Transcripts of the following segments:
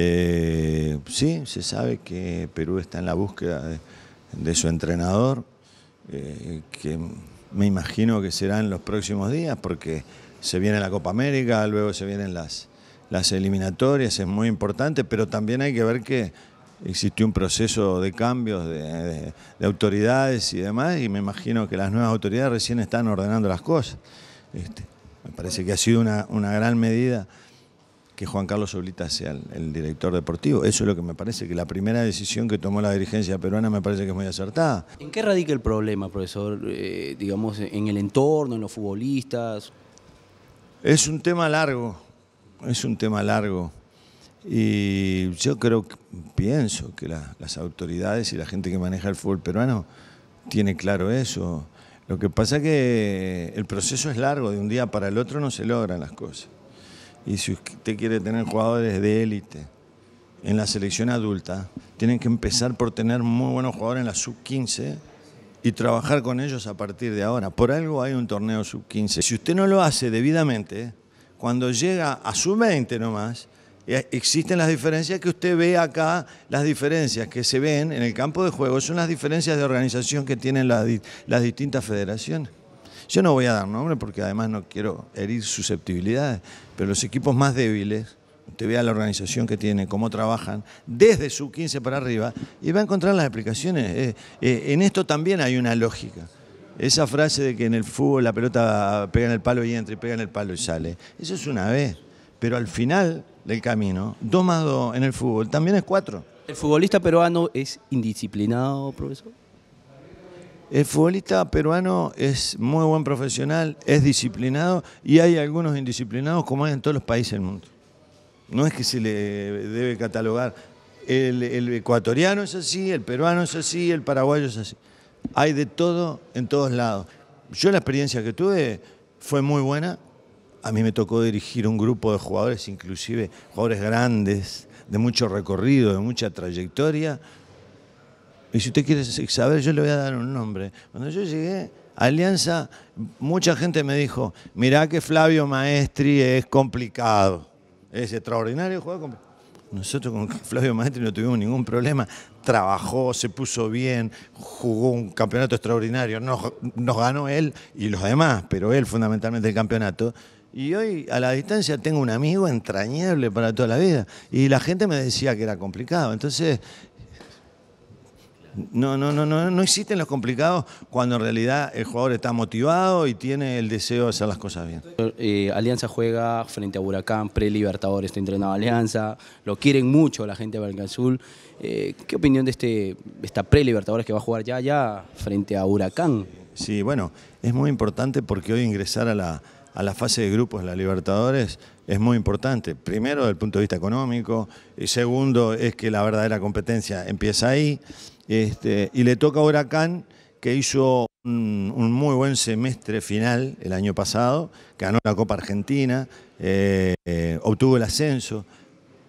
Eh, sí, se sabe que Perú está en la búsqueda de, su entrenador, eh, que me imagino que será en los próximos días, porque se viene la Copa América, luego se vienen las, las eliminatorias, es muy importante, pero también hay que ver que existe un proceso de cambios de, autoridades y demás, y me imagino que las nuevas autoridades recién están ordenando las cosas. Este. Me parece que ha sido una, gran medida que Juan Carlos Solita sea el, director deportivo. Eso es lo que me parece, que la primera decisión que tomó la dirigencia peruana me parece que es muy acertada. ¿En qué radica el problema, profesor? Eh, digamos, en el entorno, en los futbolistas. Es un tema largo, es un tema largo. Y yo creo, pienso que las autoridades y la gente que maneja el fútbol peruano tiene claro eso. Lo que pasa es que el proceso es largo, de un día para el otro no se logran las cosas. Y si usted quiere tener jugadores de élite en la selección adulta, tienen que empezar por tener muy buenos jugadores en la sub-15 y trabajar con ellos a partir de ahora. Por algo hay un torneo sub-15. Si usted no lo hace debidamente, cuando llega a sub-20 nomás, existen las diferencias que usted ve acá, las diferencias que se ven en el campo de juego son las diferencias de organización que tienen las, distintas federaciones. Yo no voy a dar nombre porque además no quiero herir susceptibilidades, pero los equipos más débiles, usted vea la organización que tienen, cómo trabajan, desde su 15 para arriba, y va a encontrar las explicaciones. Eh, eh, en esto también hay una lógica. Esa frase de que en el fútbol la pelota pega en el palo y entra y pega en el palo y sale. Eso es una vez. Pero al final del camino. Dos más dos en el fútbol, también es cuatro. ¿El futbolista peruano es indisciplinado, profesor? El futbolista peruano es muy buen profesional, es disciplinado y hay algunos indisciplinados como hay en todos los países del mundo. No es que se le debe catalogar. El, el, ecuatoriano es así, el peruano es así, el paraguayo es así. Hay de todo en todos lados. Yo la experiencia que tuve fue muy buena. A mí me tocó dirigir un grupo de jugadores, inclusive jugadores grandes, de mucho recorrido, de mucha trayectoria. Y si usted quiere saber, yo le voy a dar un nombre. Cuando yo llegué a Alianza, mucha gente me dijo, mirá que Flavio Maestri es complicado. Es extraordinario jugador. Nosotros con Flavio Maestri no tuvimos ningún problema. Trabajó, se puso bien, jugó un campeonato extraordinario. Nos, nos ganó él y los demás, pero él fundamentalmente el campeonato. Y hoy a la distancia tengo un amigo entrañable para toda la vida. Y la gente me decía que era complicado. Entonces, no, no, no, no, no existen los complicados cuando en realidad el jugador está motivado y tiene el deseo de hacer las cosas bien. Eh, Alianza juega frente a Huracán, pre-Libertadores, está entrenado Alianza, lo quieren mucho la gente de azul Eh, ¿Qué opinión de este, esta pre-Libertadores que va a jugar ya, ya frente a Huracán? sí, bueno, es muy importante porque hoy ingresar a la a la fase de grupos de la Libertadores es muy importante. Primero, desde el punto de vista económico, y segundo, es que la verdadera competencia empieza ahí. Este, y le toca a Huracán, que hizo un, muy buen semestre final el año pasado, ganó la Copa Argentina, eh, eh, obtuvo el ascenso,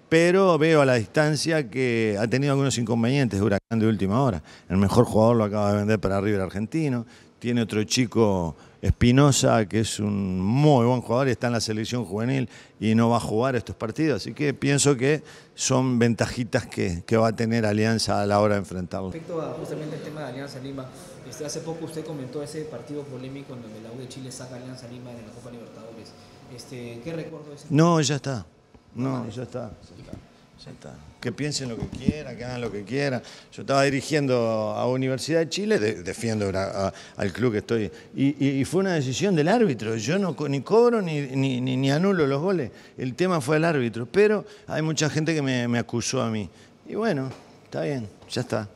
pero veo a la distancia que ha tenido algunos inconvenientes de Huracán de última hora. El mejor jugador lo acaba de vender para River Argentino, tiene otro chico Espinosa, que es un muy buen jugador y está en la selección juvenil y no va a jugar estos partidos. Así que pienso que son ventajitas que, va a tener Alianza a la hora de enfrentarlo. Respecto a justamente el tema de Alianza Lima, este, hace poco usted comentó ese partido polémico en donde la U de Chile saca Alianza Lima en la Copa Libertadores. Este, ¿Qué recuerdo es? No, ya está. No, ah, Ya está. Que piensen lo que quieran, que hagan lo que quieran. Yo estaba dirigiendo a Universidad de Chile, defiendo al club que estoy. Y, fue una decisión del árbitro. Yo no ni cobro ni, ni, anulo los goles. El tema fue el árbitro. Pero hay mucha gente que me, me acusó a mí. Y bueno, está bien, ya está.